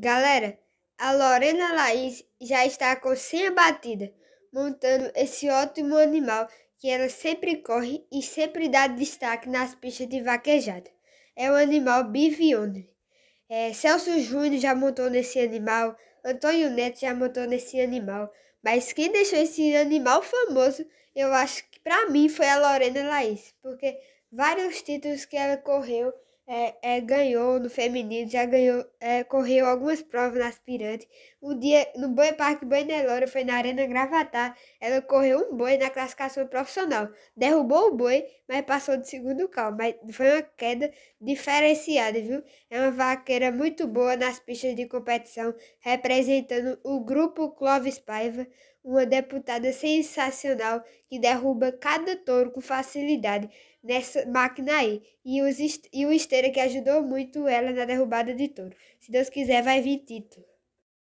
Galera, a Lorena Laís já está com senha batida, montando esse ótimo animal que ela sempre corre e sempre dá destaque nas pistas de vaquejada. É um animal bivionde. É, Celso Júnior já montou nesse animal, Antônio Neto já montou nesse animal, mas quem deixou esse animal famoso, eu acho que para mim foi a Lorena Laís, porque vários títulos que ela correu é, é, ganhou no feminino, já ganhou, é, correu algumas provas na aspirante. Um dia no Boi Parque Bandelora, foi na Arena Gravatar, ela correu um boi na classificação profissional. Derrubou o boi, mas passou de segundo carro. Mas foi uma queda diferenciada, viu? É uma vaqueira muito boa nas pistas de competição, representando o grupo Clovis Paiva uma deputada sensacional que derruba cada touro com facilidade nessa máquina aí. E, os, e o Esteira que ajudou muito ela na derrubada de touro. Se Deus quiser, vai vir título.